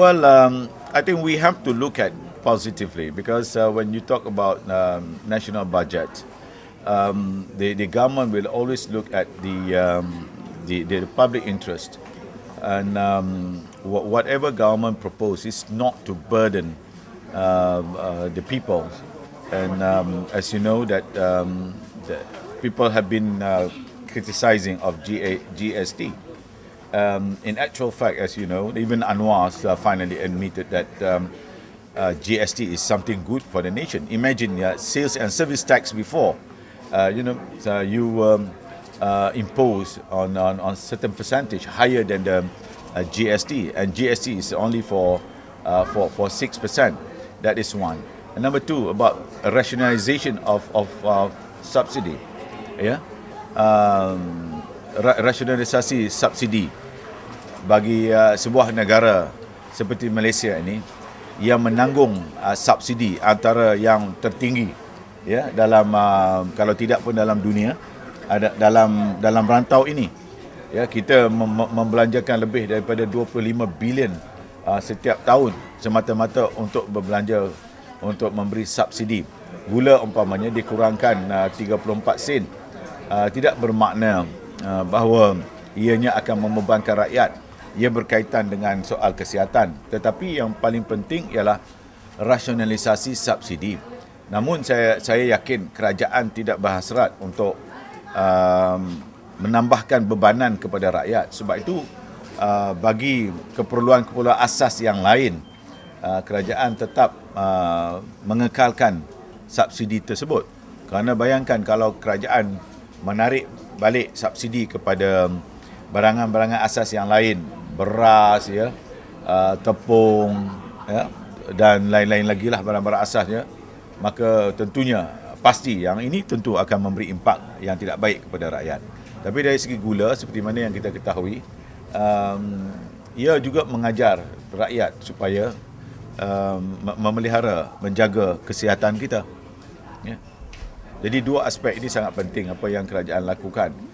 Well, um, I think we have to look at positively because uh, when you talk about um, national budget, um, the, the government will always look at the, um, the, the, public interest and um, wh whatever government proposes not to burden uh, uh, the people. And as you know that people have been uh, criticizing of GA, GST. Um, in actual fact, as you know, even Anwar uh, finally admitted that um, uh, GST is something good for the nation. Imagine uh, sales and service tax before, uh, you know, you um, uh, impose on, on, on certain percentage higher than the uh, GST, and GST is only for for for six percent. That is one. And number two about rationalization of of subsidy, yeah um, rationalisation subsidy. bagi uh, sebuah negara seperti Malaysia ini yang menanggung uh, subsidi antara yang tertinggi ya dalam uh, kalau tidak pun dalam dunia ada uh, dalam dalam rantau ini ya kita mem- membelanjakan lebih daripada 25 bilion uh, setiap tahun semata-mata untuk berbelanja untuk memberi subsidi gula umpamanya dikurangkan uh, 34 sen uh, tidak bermakna uh, bahawa ianya akan membebankan rakyat ia berkaitan dengan soal kesihatan tetapi yang paling penting ialah rasionalisasi subsidi namun saya saya yakin kerajaan tidak berhasrat untuk um, menambahkan bebanan kepada rakyat sebab itu uh, bagi keperluan-keperluan asas yang lain uh, kerajaan tetap uh, mengekalkan subsidi tersebut kerana bayangkan kalau kerajaan menarik balik subsidi kepada barangan-barangan asas yang lain beras ya uh, tepung ya dan lain-lain lagi lah barang-barang asasnya maka tentunya pasti yang ini tentu akan memberi impak yang tidak baik kepada rakyat tapi dari segi gula seperti mana yang kita ketahui um, ia juga mengajar rakyat supaya um, memelihara menjaga kesihatan kita ya jadi dua aspek ini sangat penting apa yang kerajaan lakukan